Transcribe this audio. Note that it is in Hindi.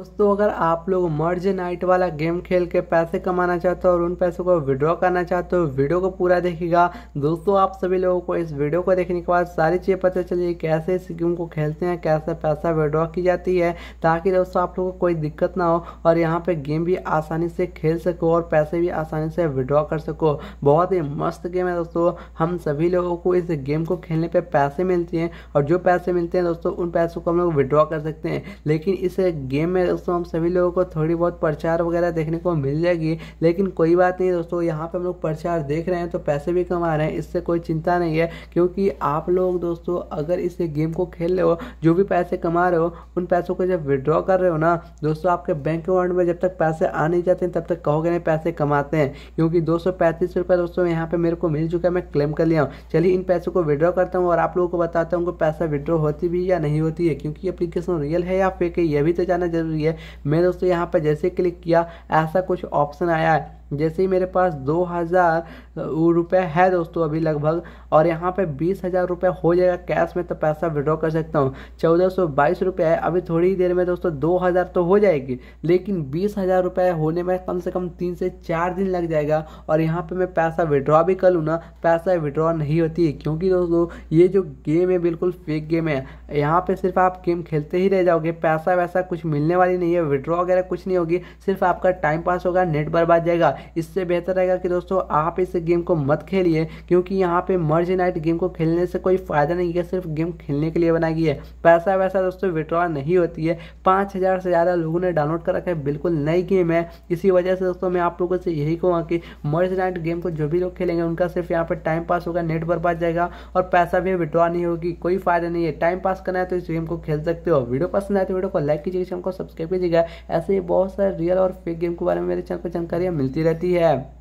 दोस्तों अगर आप लोग मर्ज नाइट वाला गेम खेल के पैसे कमाना चाहते हो और उन पैसों को विड्रॉ करना चाहते हो वीडियो को पूरा देखिएगा दोस्तों आप सभी लोगों को इस वीडियो को देखने के बाद सारी चीज़ें पता चलिए कैसे इस गेम को खेलते हैं कैसे पैसा विड्रॉ की जाती है ताकि दोस्तों आप लोगों को कोई दिक्कत ना हो और यहाँ पर गेम भी आसानी से खेल सको और पैसे भी आसानी से विड्रॉ कर सको बहुत ही मस्त गेम है दोस्तों हम सभी लोगों को इस गेम को खेलने पर पैसे मिलते हैं और जो पैसे मिलते हैं दोस्तों उन पैसों को हम लोग विड्रॉ कर सकते हैं लेकिन इस गेम में दोस्तों हम सभी लोगों को थोड़ी बहुत प्रचार वगैरह देखने को मिल जाएगी लेकिन कोई बात नहीं दोस्तों यहाँ पर हम लोग प्रचार देख रहे हैं तो पैसे भी कमा रहे हैं इससे कोई चिंता नहीं है क्योंकि आप लोग दोस्तों अगर इस गेम को खेल रहे हो जो भी पैसे कमा रहे हो उन पैसों को जब विड्रॉ कर रहे हो ना दोस्तों आपके बैंक अकाउंट में जब तक पैसे आ नहीं जाते तब तक कहोगे नहीं पैसे कमाते हैं क्योंकि दो सौ पैंतीस दोस्तों यहाँ पे मेरे को मिल चुका है मैं क्लेम कर लिया हूँ चलिए इन पैसों को विड्रॉ करता हूँ और आप लोगों को बताता हूँ कि पैसा विड्रॉ होती भी या नहीं होती है क्योंकि अपलीकेशन रियल है या फेक है यह भी तो जाना जरूरी जरूरी है मैं दोस्तों यहाँ पर जैसे क्लिक किया ऐसा कुछ ऑप्शन आया है जैसे ही मेरे पास दो हज़ार रुपये है दोस्तों अभी लगभग और यहाँ पे बीस हज़ार रुपये हो जाएगा कैश में तो पैसा विड्रॉ कर सकता हूँ चौदह सौ बाईस रुपये है अभी थोड़ी देर में दोस्तों दो हज़ार तो हो जाएगी लेकिन बीस हज़ार रुपये होने में कम से कम तीन से चार दिन लग जाएगा और यहाँ पर मैं पैसा विड्रॉ भी कर लूँ ना पैसा विड्रॉ नहीं होती है क्योंकि दोस्तों ये जो गेम है बिल्कुल फेक गेम है यहाँ पर सिर्फ आप गेम खेलते ही रह जाओगे पैसा वैसा कुछ मिलने वाली नहीं है विड्रॉ वगैरह कुछ नहीं होगी सिर्फ आपका टाइम पास होगा नेट बर्बाद जाएगा इससे बेहतर रहेगा कि दोस्तों आप इस गेम को मत खेलिए क्योंकि यहाँ पे मर्ज नाइट गेम को खेलने से कोई फ़ायदा नहीं है सिर्फ गेम खेलने के लिए बनाई गई है पैसा वैसा दोस्तों विड्रॉ नहीं होती है पाँच हज़ार से ज़्यादा लोगों ने डाउनलोड कर रखा है बिल्कुल नई गेम है इसी वजह से दोस्तों मैं आप लोगों से यही कहूँगा कि मर्ज नाइट गेम को जो भी लोग खेलेंगे उनका सिर्फ यहाँ पर टाइम पास होगा नेट बर्बाद जाएगा और पैसा भी विड्रॉ नहीं होगी कोई फ़ायदा नहीं है टाइम पास करना है तो इस गेम को खेल सकते हो वीडियो पसंद आए तो वीडियो को लाइक कीजिएगा चैनल को सब्सक्राइब कीजिएगा ऐसे ही बहुत सारे रियल और फेक गेम के बारे में मेरे चैनल पर जानकारियाँ मिलती रहे रहती है